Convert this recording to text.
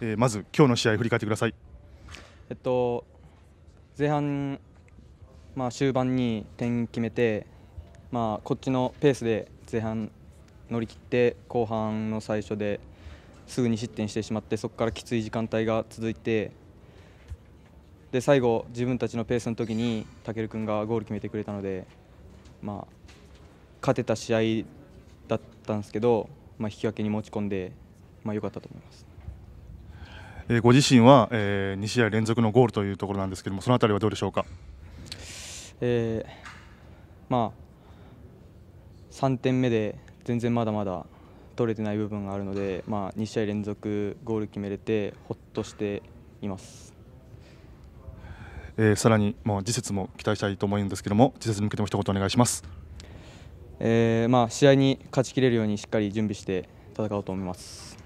えー、まず今日の試合振り返ってください。えっと前半まあ終盤に点決めてまあこっちのペースで前半乗り切って後半の最初ですぐに失点してしまってそこからきつい時間帯が続いてで最後自分たちのペースの時に武君がゴール決めてくれたのでまあ勝てた試合だったんですけど、まあ、引き分けに持ち込んで、まあ、良かったと思います。えご自身は、えー、2試合連続のゴールというところなんですけどもその辺りはどうでしょうか、えー、まあ、3点目で全然まだまだ取れてない部分があるので、まあ、2試合連続ゴール決めれてほっとしています。えー、さらにまう次節も期待したいと思うんですけども次節に向けても一言お願いします、えー、まあ、試合に勝ちきれるようにしっかり準備して戦おうと思います。